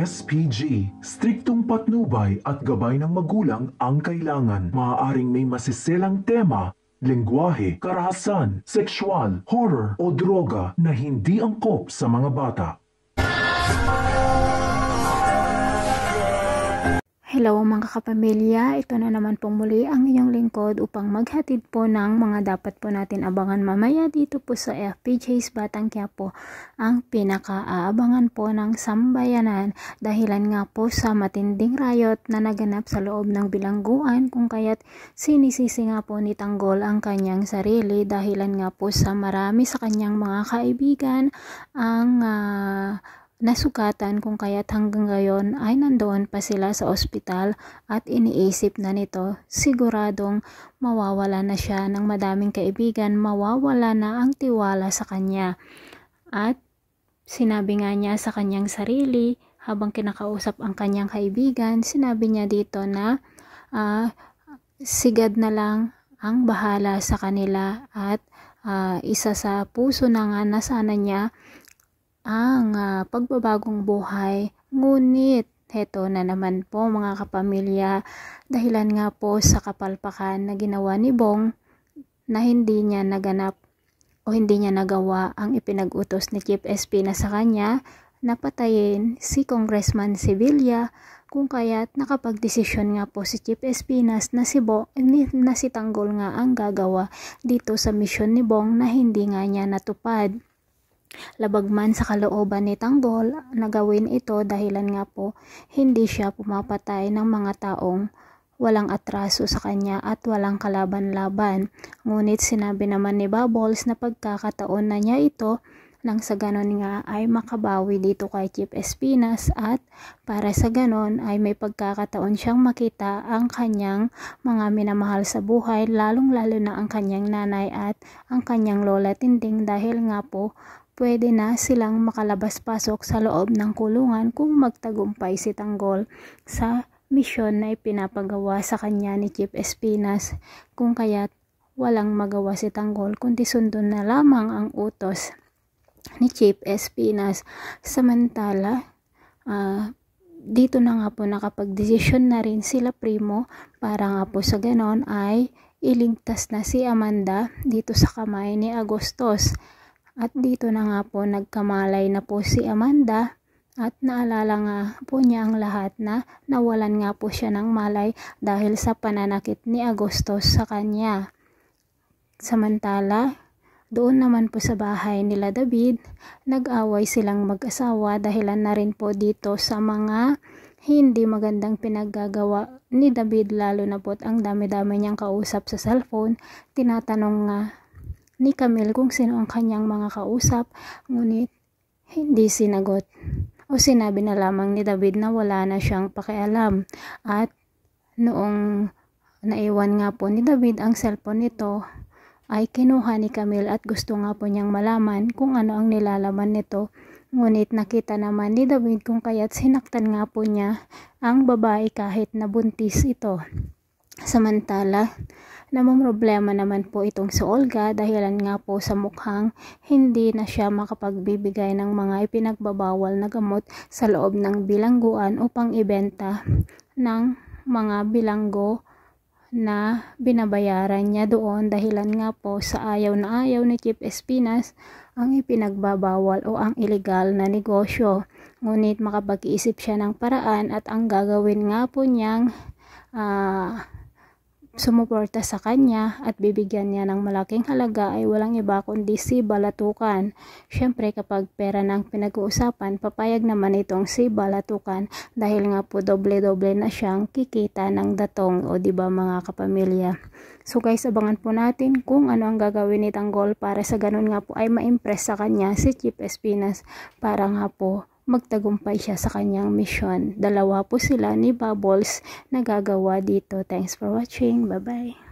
SPG, striktong patnubay at gabay ng magulang ang kailangan. Maaaring may masiselang tema lengguwahe, karahasan, sexual, horror o droga na hindi angkop sa mga bata. Hello mga kapamilya, ito na naman pong muli ang inyong lingkod upang maghatid po ng mga dapat po natin abangan mamaya dito po sa FPJ's Batang Quiapo, ang pinakaabangan po ng sambayanan dahilan nga po sa matinding rayot na naganap sa loob ng bilangguan kung kaya't sinisisi nga po ni Tanggol ang kanyang sarili dahilan nga po sa marami sa kanyang mga kaibigan ang uh, nasukatan kung kaya't hanggang ngayon ay nandoon pa sila sa ospital at iniisip na nito siguradong mawawala na siya ng madaming kaibigan, mawawala na ang tiwala sa kanya. At sinabi nga niya sa kanyang sarili habang kinakausap ang kanyang kaibigan, sinabi niya dito na uh, sigad na lang ang bahala sa kanila at uh, isa sa puso na nga na sana niya ang uh, pagbabagong buhay. Ngunit, heto na naman po mga kapamilya, dahilan nga po sa kapalpakan na ginawa ni Bong na hindi niya naganap o hindi niya nagawa ang ipinag-utos ni Chief SP na sa kanya napatayin si Congressman Sevilla kung kaya't nakapagdesisyon nga po si Chief Espinas na si, Bo, na si Tanggol nga ang gagawa dito sa misyon ni Bong na hindi nga niya natupad. Labagman sa kalooban ni Tanggol nagawin ito dahilan nga po hindi siya pumapatay ng mga taong walang atraso sa kanya at walang kalaban-laban. Ngunit sinabi naman ni Bubbles na pagkakataon na niya ito nang sa ganon nga ay makabawi dito kay Chief Espinas at para sa ganon ay may pagkakataon siyang makita ang kanyang mga minamahal sa buhay lalong lalo na ang kanyang nanay at ang kanyang lola tinding dahil nga po pwede na silang makalabas-pasok sa loob ng kulungan kung magtagumpay si Tanggol sa misyon na ipinapagawa sa kanya ni Chief Espinas kung kaya't walang magawa si Tanggol kundi sundon na lamang ang utos ni Chief Espinas. Samantala, uh, dito na nga po nakapagdesisyon na rin sila primo para nga po sa ganon ay iligtas na si Amanda dito sa kamay ni Agustos. At dito na nga po nagkamalay na po si Amanda at naalala nga po niya ang lahat na nawalan nga po siya ng malay dahil sa pananakit ni Agustos sa kanya. Samantala, doon naman po sa bahay nila David, nag-away silang mag-asawa dahilan na rin po dito sa mga hindi magandang pinaggagawa ni David lalo na po't ang dami-dami niyang kausap sa cellphone, tinatanong nga ni Camille kung sino ang kanyang mga kausap, ngunit hindi sinagot o sinabi na lamang ni David na wala na siyang pakialam at noong naiwan nga po ni David ang cellphone nito ay kinuha ni Camille at gusto nga po niyang malaman kung ano ang nilalaman nito ngunit nakita naman ni David kung kaya't sinaktan nga po niya ang babae kahit nabuntis ito. Samantala, namumroblema naman po itong si Olga dahilan nga po sa mukhang hindi na siya makapagbibigay ng mga ipinagbabawal na gamot sa loob ng bilangguan upang ibenta ng mga bilanggo na binabayaran niya doon dahilan nga po sa ayaw na ayaw ni Chief Espinas ang ipinagbabawal o ang ilegal na negosyo. Ngunit makapag-iisip siya ng paraan at ang gagawin nga po niyang uh, sumuporta sa kanya at bibigyan niya ng malaking halaga ay walang iba kundi si Balatukan. Siyempre kapag pera ng pinag-uusapan, papayag naman itong si Balatukan dahil nga po doble-doble na siyang kikita ng datong o di ba mga kapamilya. So guys, abangan po natin kung ano ang gagawin ni Tanggol para sa ganun nga po ay ma-impress sa kanya si Chief Espinas para nga po magtagumpay siya sa kanyang misyon. Dalawa po sila ni Bubbles na gagawa dito. Thanks for watching. Bye-bye.